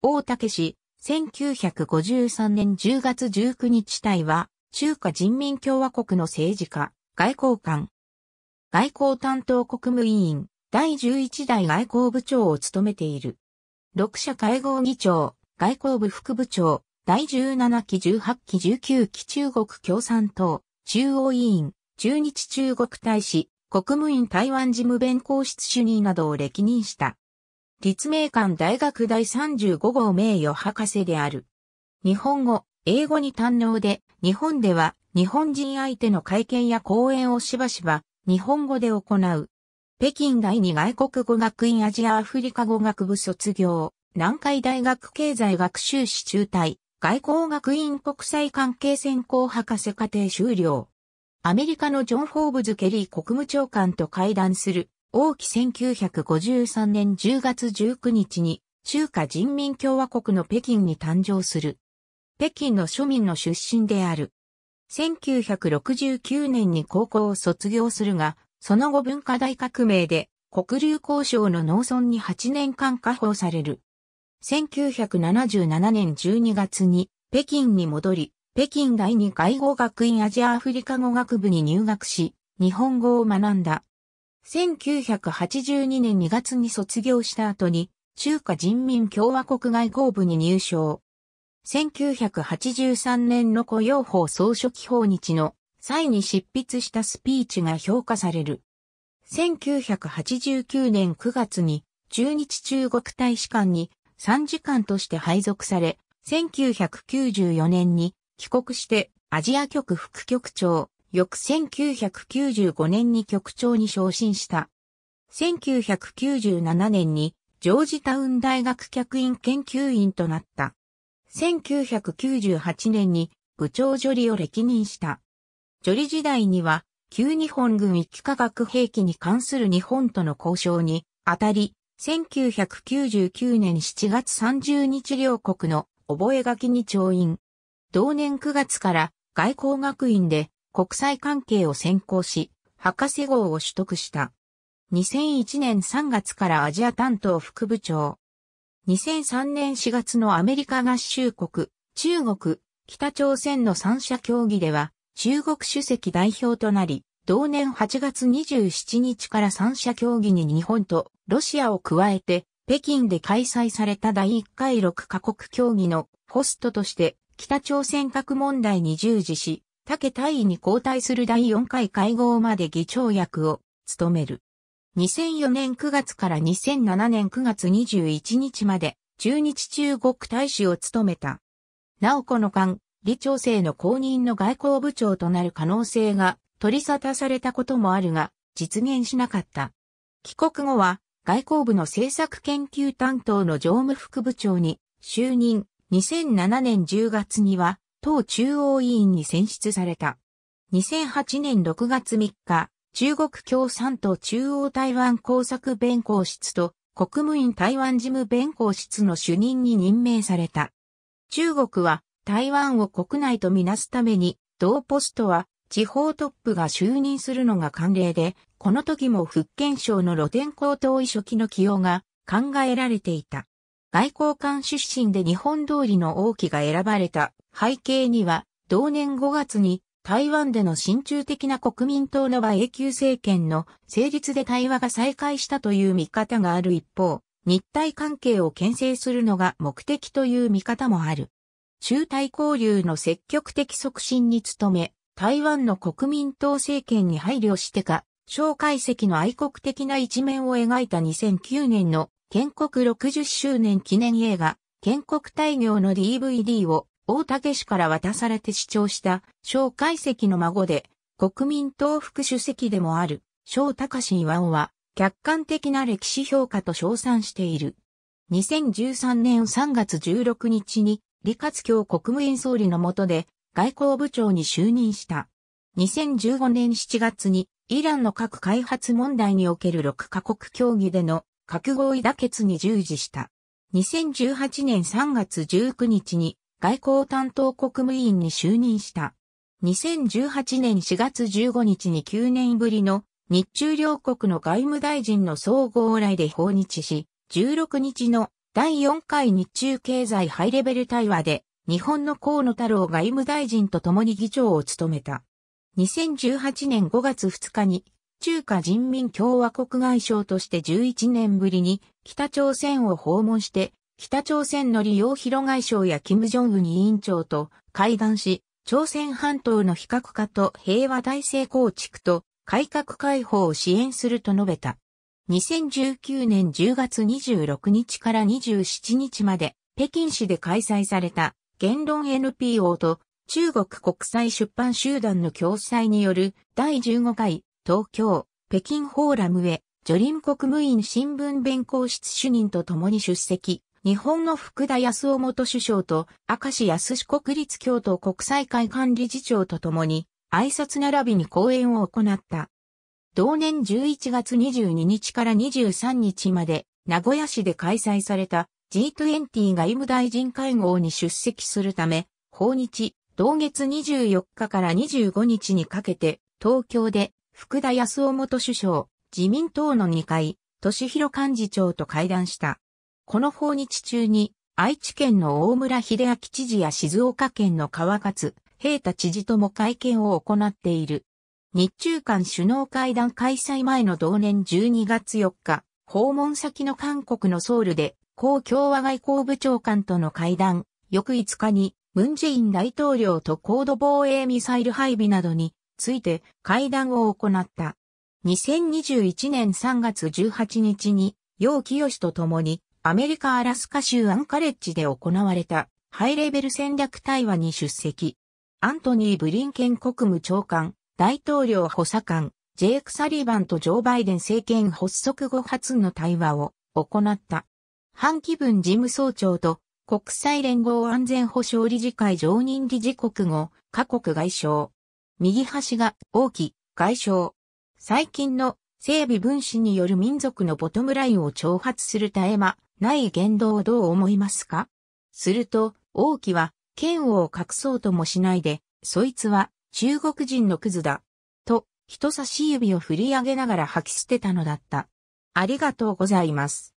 大竹氏、1953年10月19日隊は、中華人民共和国の政治家、外交官。外交担当国務委員、第11代外交部長を務めている。6社会合議長、外交部副部長、第17期18期19期中国共産党、中央委員、中日中国大使、国務院台湾事務弁公室主任などを歴任した。立命館大学第35号名誉博士である。日本語、英語に堪能で、日本では日本人相手の会見や講演をしばしば日本語で行う。北京第二外国語学院アジアアフリカ語学部卒業、南海大学経済学習士中退、外交学院国際関係専攻博士課程修了。アメリカのジョン・フォーブズ・ケリー国務長官と会談する王毅1953年10月19日に中華人民共和国の北京に誕生する。北京の庶民の出身である。1969年に高校を卒業するが、その後文化大革命で黒竜交渉の農村に8年間下放される。1977年12月に北京に戻り、北京第二外語学院アジアアフリカ語学部に入学し、日本語を学んだ。1982年2月に卒業した後に、中華人民共和国外交部に入省。1983年の雇用法総書記訪日の際に執筆したスピーチが評価される。1989年9月に中日中国大使館に参事官として配属され、1994年に帰国してアジア局副局長、翌1995年に局長に昇進した。1997年にジョージタウン大学客員研究員となった。1998年に部長ジョリを歴任した。ジョリ時代には、旧日本軍一化学兵器に関する日本との交渉に、あたり、1999年7月30日両国の覚書に調印。同年9月から外交学院で国際関係を専攻し、博士号を取得した。2001年3月からアジア担当副部長。2003年4月のアメリカ合衆国、中国、北朝鮮の三者協議では、中国主席代表となり、同年8月27日から三者協議に日本とロシアを加えて、北京で開催された第1回6カ国協議のホストとして、北朝鮮核問題に従事し、竹大尉に交代する第4回会合まで議長役を務める。2004年9月から2007年9月21日まで中日中国大使を務めた。なおこの間、李朝生の後任の外交部長となる可能性が取り沙汰されたこともあるが、実現しなかった。帰国後は、外交部の政策研究担当の常務副部長に就任、2007年10月には、党中央委員に選出された。2008年6月3日、中国共産党中央台湾工作弁公室と国務院台湾事務弁公室の主任に任命された。中国は台湾を国内とみなすために、同ポストは地方トップが就任するのが慣例で、この時も福建省の露天高等遺書記の起用が考えられていた。外交官出身で日本通りの王毅が選ばれた背景には、同年5月に台湾での親中的な国民党の場。永久政権の成立で対話が再開したという見方がある一方、日体関係を牽制するのが目的という見方もある。中台交流の積極的促進に努め、台湾の国民党政権に配慮してか、蒋介石の愛国的な一面を描いた2009年の建国60周年記念映画、建国大業の DVD を大竹氏から渡されて主張した、小解石の孫で、国民党副主席でもある、小志岩尾は、客観的な歴史評価と称賛している。2013年3月16日に、李克強国務院総理の下で、外交部長に就任した。2015年7月に、イランの核開発問題における6カ国協議での核合意妥結に従事した。2018年3月19日に外交担当国務委員に就任した。2018年4月15日に9年ぶりの日中両国の外務大臣の総合来で訪日し、16日の第4回日中経済ハイレベル対話で日本の河野太郎外務大臣と共に議長を務めた。2018年5月2日に中華人民共和国外相として11年ぶりに北朝鮮を訪問して北朝鮮の利用広外相や金正恩委員長と会談し、朝鮮半島の非核化と平和体制構築と改革開放を支援すると述べた。2019年10月26日から27日まで北京市で開催された言論 NPO と中国国際出版集団の共催による第15回東京北京フォーラムへ女林国務院新聞弁公室主任と共に出席。日本の福田康夫元首相と明石康志国立京都国際会館理事長と共に挨拶並びに講演を行った。同年11月22日から23日まで名古屋市で開催された G20 外務大臣会合に出席するため、訪日、同月24日から25日にかけて、東京で福田康夫元首相、自民党の2階、都市広幹事長と会談した。この訪日中に、愛知県の大村秀明知事や静岡県の川勝、平太知事とも会見を行っている。日中間首脳会談開催前の同年12月4日、訪問先の韓国のソウルで、公共和外交部長官との会談、翌5日に、ムンジェイン大統領と高度防衛ミサイル配備などについて会談を行った。2021年3月18日に、楊清と共にアメリカ・アラスカ州アンカレッジで行われたハイレベル戦略対話に出席。アントニー・ブリンケン国務長官、大統領補佐官、ジェイク・サリバンとジョー・バイデン政権発足後初の対話を行った。半期分事務総長と国際連合安全保障理事会常任理事国後、各国外相。右端が王毅外相。最近の整備分子による民族のボトムラインを挑発する絶え間、ない言動をどう思いますかすると、王毅は、剣を隠そうともしないで、そいつは、中国人のクズだ。と、人差し指を振り上げながら吐き捨てたのだった。ありがとうございます。